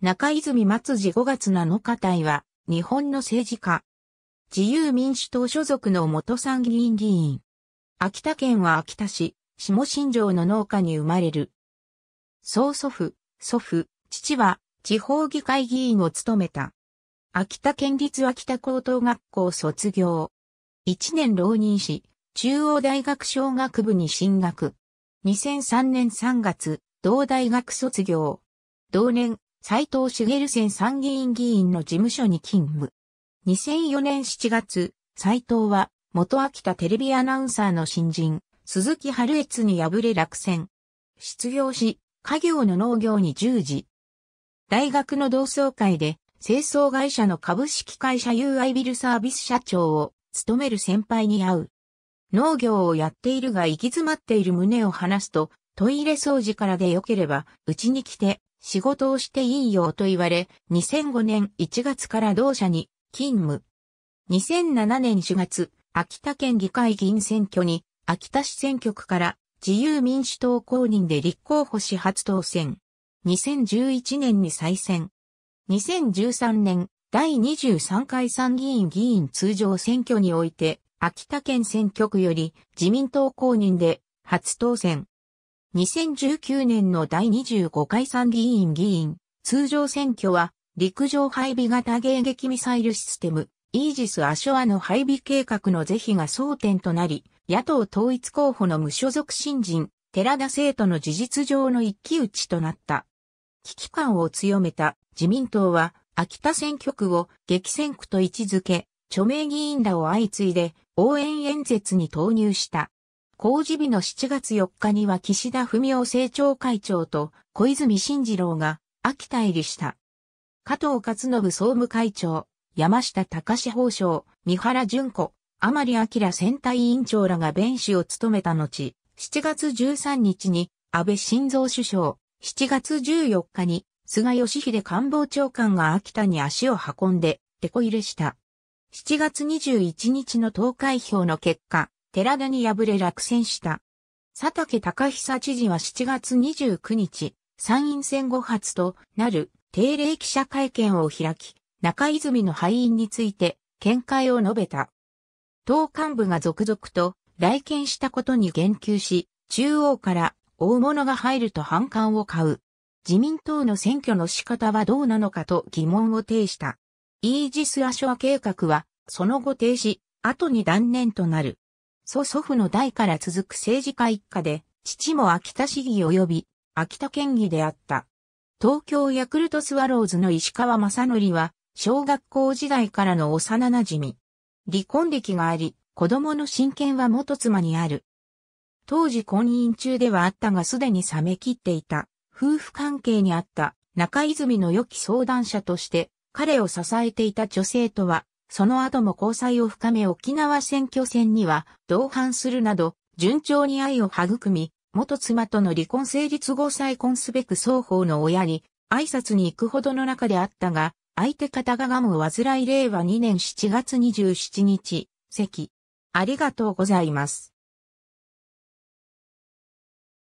中泉松次5月7日隊は、日本の政治家。自由民主党所属の元参議院議員。秋田県は秋田市、下新城の農家に生まれる。曽祖父、祖父、父は、地方議会議員を務めた。秋田県立秋田高等学校卒業。1年浪人し、中央大学小学部に進学。2003年3月、同大学卒業。同年、斎藤茂選参議院議員の事務所に勤務。2004年7月、斎藤は元秋田テレビアナウンサーの新人、鈴木春悦に敗れ落選。失業し、家業の農業に従事。大学の同窓会で、清掃会社の株式会社 UI ビルサービス社長を務める先輩に会う。農業をやっているが行き詰まっている胸を話すと、トイレ掃除からでよければ、うちに来て、仕事をしていいよと言われ、2005年1月から同社に勤務。2007年4月、秋田県議会議員選挙に、秋田市選挙区から自由民主党公認で立候補し初当選。2011年に再選。2013年、第23回参議院議員通常選挙において、秋田県選挙区より自民党公認で初当選。2019年の第25回参議院議員、通常選挙は、陸上配備型迎撃ミサイルシステム、イージス・アショアの配備計画の是非が争点となり、野党統一候補の無所属新人、寺田生徒の事実上の一騎打ちとなった。危機感を強めた自民党は、秋田選挙区を激戦区と位置づけ、著名議員らを相次いで応援演説に投入した。工事日の7月4日には岸田文雄政調会長と小泉進次郎が秋田入りした。加藤勝信総務会長、山下隆法相、三原淳子、甘利明選対委員長らが弁士を務めた後、7月13日に安倍晋三首相、7月14日に菅義偉官房長官が秋田に足を運んで、テこ入れした。7月21日の投開票の結果、寺田に敗れ落選した。佐竹隆久知事は7月29日、参院選後発となる定例記者会見を開き、中泉の敗因について見解を述べた。党幹部が続々と来県したことに言及し、中央から大物が入ると反感を買う。自民党の選挙の仕方はどうなのかと疑問を呈した。イージス・アショア計画は、その後停止、後に断念となる。祖祖父の代から続く政治家一家で、父も秋田市議及び秋田県議であった。東京ヤクルトスワローズの石川正則は、小学校時代からの幼馴染。離婚歴があり、子供の親権は元妻にある。当時婚姻中ではあったがすでに冷め切っていた、夫婦関係にあった中泉の良き相談者として、彼を支えていた女性とはその後も交際を深め沖縄選挙戦には同伴するなど、順調に愛を育み、元妻との離婚成立後再婚すべく双方の親に挨拶に行くほどの中であったが、相手方がガム患い令和2年7月27日、席。ありがとうございます。